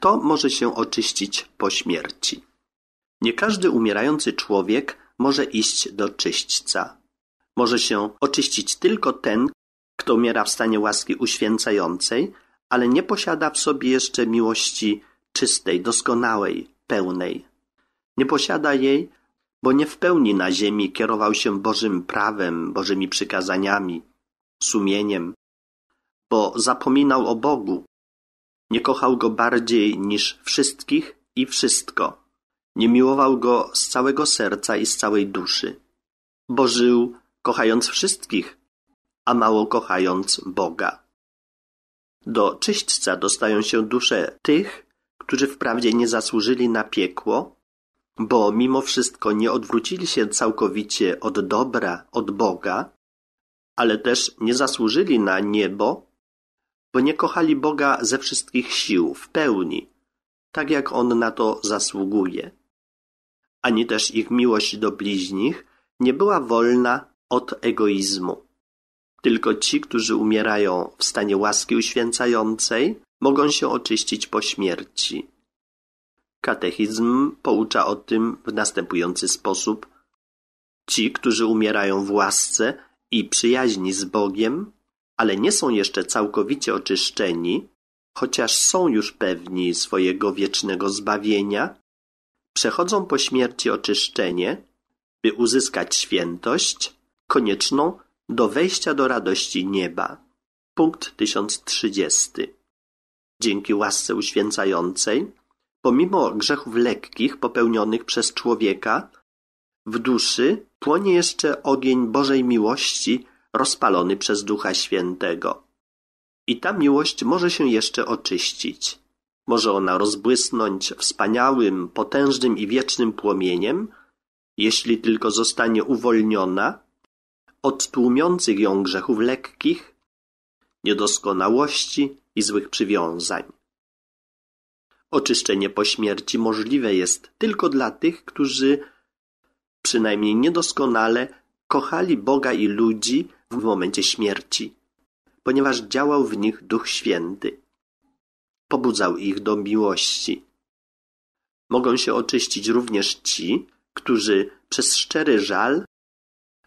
kto może się oczyścić po śmierci. Nie każdy umierający człowiek może iść do czyśćca. Może się oczyścić tylko ten, kto umiera w stanie łaski uświęcającej, ale nie posiada w sobie jeszcze miłości czystej, doskonałej, pełnej. Nie posiada jej, bo nie w pełni na ziemi kierował się Bożym prawem, Bożymi przykazaniami, sumieniem, bo zapominał o Bogu, nie kochał go bardziej niż wszystkich i wszystko. Nie miłował go z całego serca i z całej duszy. Bo żył kochając wszystkich, a mało kochając Boga. Do czyśćca dostają się dusze tych, którzy wprawdzie nie zasłużyli na piekło, bo mimo wszystko nie odwrócili się całkowicie od dobra, od Boga, ale też nie zasłużyli na niebo, bo nie kochali Boga ze wszystkich sił, w pełni, tak jak On na to zasługuje. Ani też ich miłość do bliźnich nie była wolna od egoizmu. Tylko ci, którzy umierają w stanie łaski uświęcającej, mogą się oczyścić po śmierci. Katechizm poucza o tym w następujący sposób. Ci, którzy umierają w łasce i przyjaźni z Bogiem, ale nie są jeszcze całkowicie oczyszczeni, chociaż są już pewni swojego wiecznego zbawienia, przechodzą po śmierci oczyszczenie, by uzyskać świętość konieczną do wejścia do radości nieba. Punkt 1030. Dzięki łasce uświęcającej, pomimo grzechów lekkich popełnionych przez człowieka, w duszy płonie jeszcze ogień Bożej miłości rozpalony przez Ducha Świętego. I ta miłość może się jeszcze oczyścić. Może ona rozbłysnąć wspaniałym, potężnym i wiecznym płomieniem, jeśli tylko zostanie uwolniona od tłumiących ją grzechów lekkich, niedoskonałości i złych przywiązań. Oczyszczenie po śmierci możliwe jest tylko dla tych, którzy przynajmniej niedoskonale kochali Boga i ludzi w momencie śmierci, ponieważ działał w nich Duch Święty. Pobudzał ich do miłości. Mogą się oczyścić również ci, którzy przez szczery żal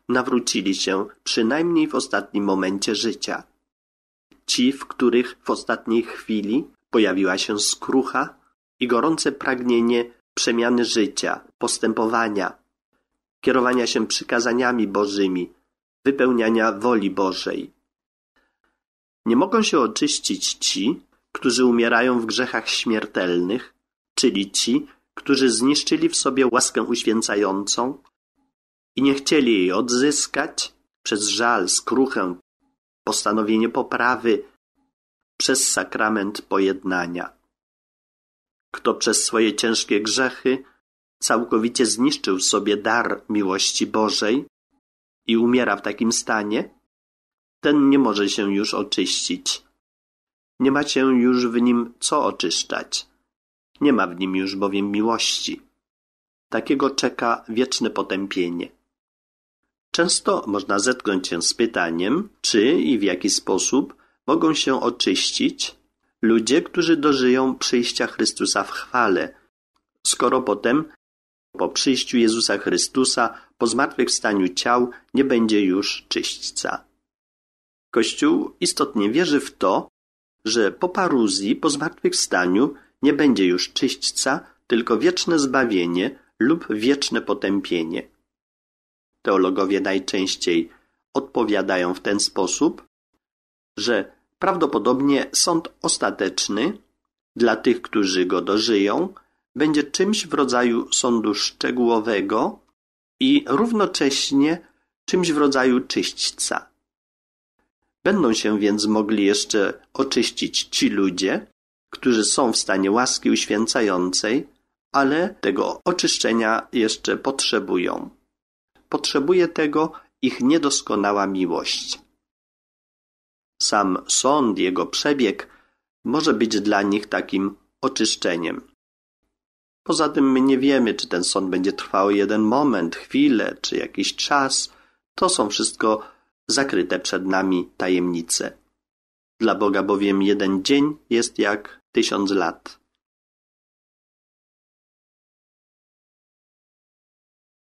nawrócili się przynajmniej w ostatnim momencie życia. Ci, w których w ostatniej chwili pojawiła się skrucha i gorące pragnienie przemiany życia, postępowania, kierowania się przykazaniami Bożymi, wypełniania woli Bożej. Nie mogą się oczyścić ci, którzy umierają w grzechach śmiertelnych, czyli ci, którzy zniszczyli w sobie łaskę uświęcającą i nie chcieli jej odzyskać przez żal, skruchę, postanowienie poprawy, przez sakrament pojednania. Kto przez swoje ciężkie grzechy całkowicie zniszczył sobie dar miłości Bożej, i umiera w takim stanie, ten nie może się już oczyścić. Nie ma się już w nim co oczyszczać. Nie ma w nim już bowiem miłości. Takiego czeka wieczne potępienie. Często można zetknąć się z pytaniem, czy i w jaki sposób mogą się oczyścić ludzie, którzy dożyją przyjścia Chrystusa w chwale, skoro potem po przyjściu Jezusa Chrystusa po zmartwychwstaniu ciał nie będzie już czyśćca. Kościół istotnie wierzy w to, że po paruzji, po zmartwychwstaniu nie będzie już czyśćca, tylko wieczne zbawienie lub wieczne potępienie. Teologowie najczęściej odpowiadają w ten sposób, że prawdopodobnie sąd ostateczny dla tych, którzy go dożyją, będzie czymś w rodzaju sądu szczegółowego, i równocześnie czymś w rodzaju czyśćca. Będą się więc mogli jeszcze oczyścić ci ludzie, którzy są w stanie łaski uświęcającej, ale tego oczyszczenia jeszcze potrzebują. Potrzebuje tego ich niedoskonała miłość. Sam sąd, jego przebieg może być dla nich takim oczyszczeniem. Poza tym my nie wiemy, czy ten sąd będzie trwał jeden moment, chwilę, czy jakiś czas. To są wszystko zakryte przed nami tajemnice. Dla Boga bowiem jeden dzień jest jak tysiąc lat.